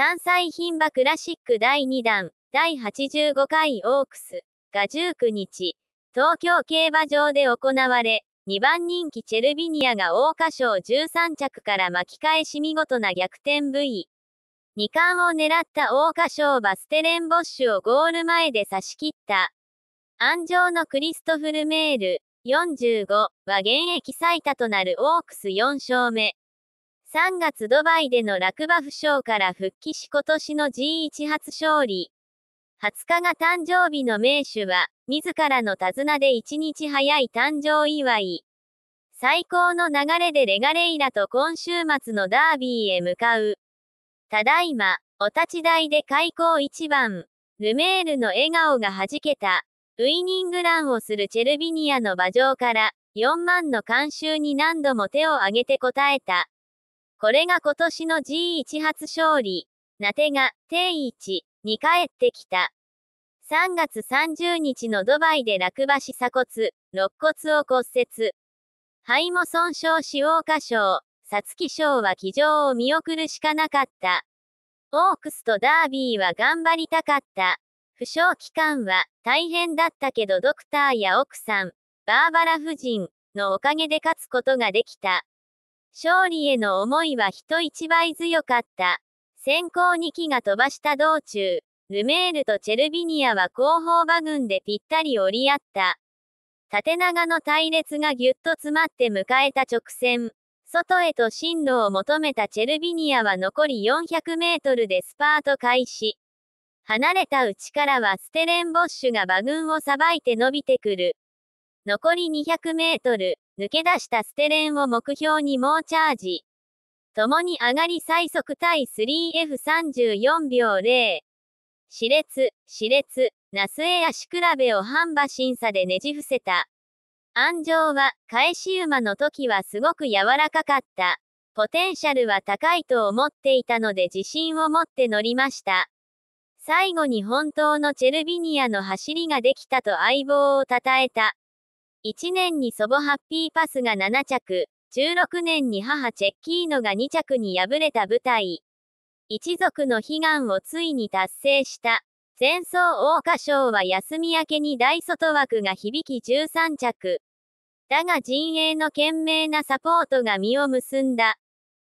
山菜牝馬クラシック第2弾、第85回オークスが19日、東京競馬場で行われ、2番人気チェルビニアが桜花賞13着から巻き返し見事な逆転部位。2冠を狙った桜花賞バステレンボッシュをゴール前で差し切った。安城のクリストフルメール45は現役最多となるオークス4勝目。3月ドバイでの落馬負傷から復帰し今年の G1 初勝利。20日が誕生日の名手は、自らの手綱で1日早い誕生祝い。最高の流れでレガレイラと今週末のダービーへ向かう。ただいま、お立ち台で開口一番。ルメールの笑顔が弾けた。ウイニングランをするチェルビニアの馬上から、4万の観衆に何度も手を挙げて答えた。これが今年の G1 初勝利。なてが、定位置に帰ってきた。3月30日のドバイで落馬し鎖骨、肋骨を骨折。肺も損傷し桜花賞、皐月賞は騎乗を見送るしかなかった。オークスとダービーは頑張りたかった。負傷期間は大変だったけどドクターや奥さん、バーバラ夫人のおかげで勝つことができた。勝利への思いは人一倍強かった。先行2機が飛ばした道中、ルメールとチェルビニアは後方馬群でぴったり折り合った。縦長の隊列がぎゅっと詰まって迎えた直線。外へと進路を求めたチェルビニアは残り400メートルでスパート開始。離れた内からはステレンボッシュが馬群をさばいて伸びてくる。残り200メートル、抜け出したステレンを目標に猛チャージ。共に上がり最速対 3F34 秒0。熾烈、熾烈、ナスエ足比べを半馬審査でねじ伏せた。安城は、返し馬の時はすごく柔らかかった。ポテンシャルは高いと思っていたので自信を持って乗りました。最後に本当のチェルビニアの走りができたと相棒を称えた。1年に祖母ハッピーパスが7着、16年に母チェッキーノが2着に敗れた舞台。一族の悲願をついに達成した。前走桜花賞は休み明けに大外枠が響き13着。だが陣営の懸命なサポートが実を結んだ。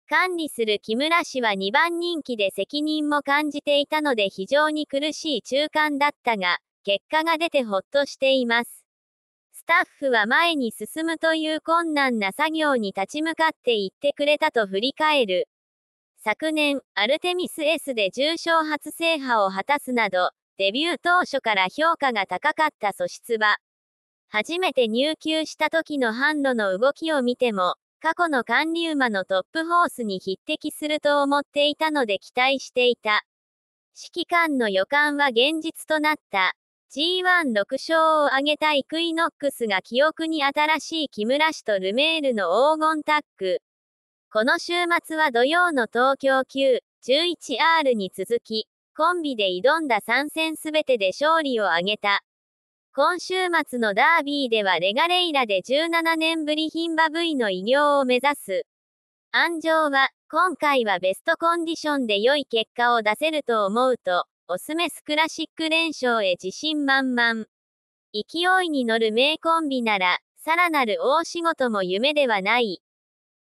管理する木村氏は2番人気で責任も感じていたので非常に苦しい中間だったが、結果が出てほっとしています。スタッフは前に進むという困難な作業に立ち向かっていってくれたと振り返る。昨年、アルテミス S で重賞初制覇を果たすなど、デビュー当初から評価が高かった素質は、初めて入球した時の販路の動きを見ても、過去の管理馬のトップホースに匹敵すると思っていたので期待していた。指揮官の予感は現実となった。G16 勝を挙げたイクイノックスが記憶に新しい木村氏とルメールの黄金タッグ。この週末は土曜の東京級 11R に続き、コンビで挑んだ3戦すべてで勝利を挙げた。今週末のダービーではレガレイラで17年ぶりヒンバ V の偉業を目指す。安城は、今回はベストコンディションで良い結果を出せると思うと、オスメスクラシック連勝へ自信満々。勢いに乗る名コンビなら、さらなる大仕事も夢ではない。